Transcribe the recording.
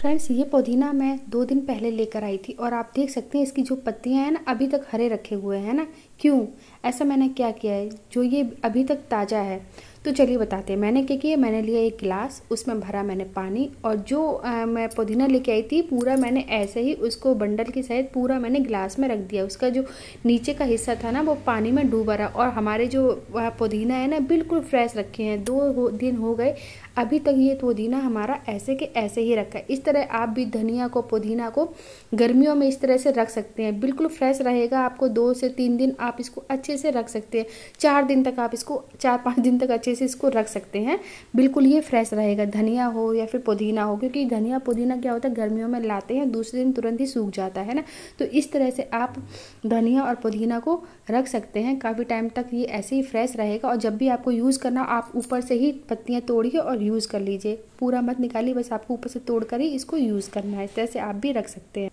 friends ये पुदीना मैं दो दिन पहले लेकर आई थी और आप देख सकते हैं इसकी जो पत्तियां हैं ना अभी तक हरे रखे हुए हैं ना क्यों ऐसा मैंने क्या किया है जो ये अभी तक ताज़ा है तो चलिए बताते हैं मैंने क्या किया मैंने लिया एक गिलास उसमें भरा मैंने पानी और जो आ, मैं पुदीना लेके आई थी पूरा मैंने ऐसे ही उसको बंडल के सहित पूरा मैंने गिलास में रख दिया उसका जो नीचे का हिस्सा था ना वो पानी में डूबा रहा और हमारे जो पुदीना है ना बिल्कुल फ्रेश रखे हैं दो दिन हो गए अभी तक ये पुदीना हमारा ऐसे के ऐसे ही रखा है इस तरह आप भी धनिया को पुदीना को गर्मियों में इस तरह से रख सकते हैं बिल्कुल फ्रेश रहेगा आपको दो से तीन दिन आप इसको अच्छे से रख सकते हैं चार दिन तक आप इसको चार पाँच दिन तक अच्छे अच्छे से इसको रख सकते हैं बिल्कुल ये फ्रेश रहेगा धनिया हो या फिर पुदीना हो क्योंकि धनिया पुदीना क्या होता है गर्मियों में लाते हैं दूसरे दिन तुरंत ही सूख जाता है ना तो इस तरह से आप धनिया और पुदीना को रख सकते हैं काफ़ी टाइम तक ये ऐसे ही फ्रेश रहेगा और जब भी आपको यूज़ करना आप ऊपर से ही पत्तियाँ तोड़िए और यूज़ कर लीजिए पूरा मत निकालिए बस आपको ऊपर से तोड़ कर ही इसको यूज़ करना है इस तरह से आप भी रख सकते हैं